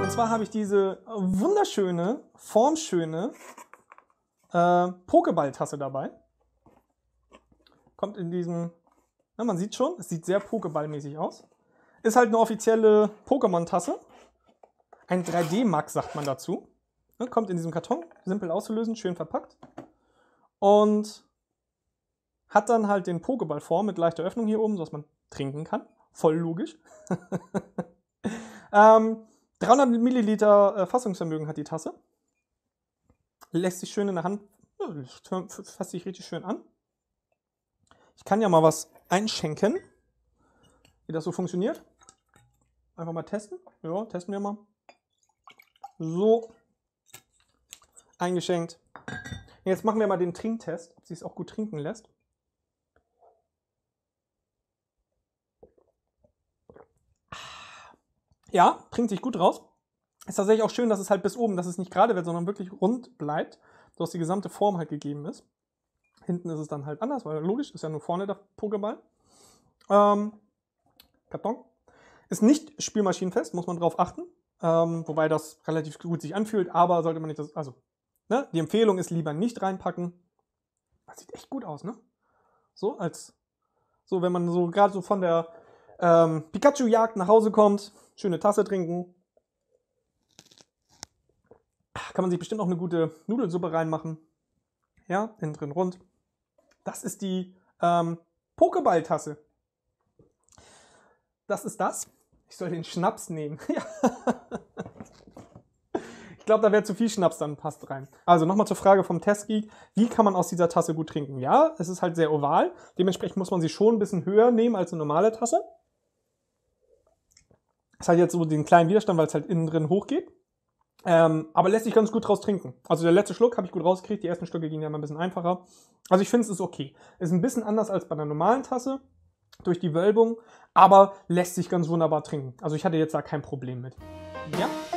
Und zwar habe ich diese wunderschöne, formschöne äh, Pokeball-Tasse dabei. Kommt in diesem, na, man sieht schon, es sieht sehr Pokeball-mäßig aus. Ist halt eine offizielle Pokémon-Tasse. Ein 3D-Max sagt man dazu. Ne, kommt in diesem Karton, simpel auszulösen, schön verpackt. Und hat dann halt den Pokéball-Form mit leichter Öffnung hier oben, sodass man trinken kann. Voll logisch. ähm, 300 Milliliter äh, Fassungsvermögen hat die Tasse. Lässt sich schön in der Hand, fasst sich richtig schön an. Ich kann ja mal was einschenken, wie das so funktioniert. Einfach mal testen. Ja, testen wir mal. So. Eingeschenkt. Jetzt machen wir mal den Trinktest, ob sie es auch gut trinken lässt. Ja, bringt sich gut raus. Ist tatsächlich auch schön, dass es halt bis oben, dass es nicht gerade wird, sondern wirklich rund bleibt, sodass die gesamte Form halt gegeben ist. Hinten ist es dann halt anders, weil logisch, ist ja nur vorne der Pokéball. Ähm, Karton. Ist nicht spielmaschinenfest, muss man drauf achten. Ähm, wobei das relativ gut sich anfühlt, aber sollte man nicht das, also, ne? Die Empfehlung ist lieber nicht reinpacken. Das sieht echt gut aus, ne? So als, so wenn man so gerade so von der, ähm, Pikachu jagt, nach Hause kommt, schöne Tasse trinken. Ah, kann man sich bestimmt auch eine gute Nudelsuppe reinmachen. Ja, innen drin rund. Das ist die ähm, Pokeball-Tasse. Das ist das. Ich soll den Schnaps nehmen. ich glaube, da wäre zu viel Schnaps, dann passt rein. Also nochmal zur Frage vom Testgeek. Wie kann man aus dieser Tasse gut trinken? Ja, es ist halt sehr oval. Dementsprechend muss man sie schon ein bisschen höher nehmen als eine normale Tasse. Es hat jetzt so den kleinen Widerstand, weil es halt innen drin hochgeht. Ähm, aber lässt sich ganz gut draus trinken. Also der letzte Schluck habe ich gut rausgekriegt, die ersten Stücke gehen ja mal ein bisschen einfacher. Also ich finde es ist okay. Ist ein bisschen anders als bei einer normalen Tasse durch die Wölbung, aber lässt sich ganz wunderbar trinken. Also ich hatte jetzt da kein Problem mit. Ja.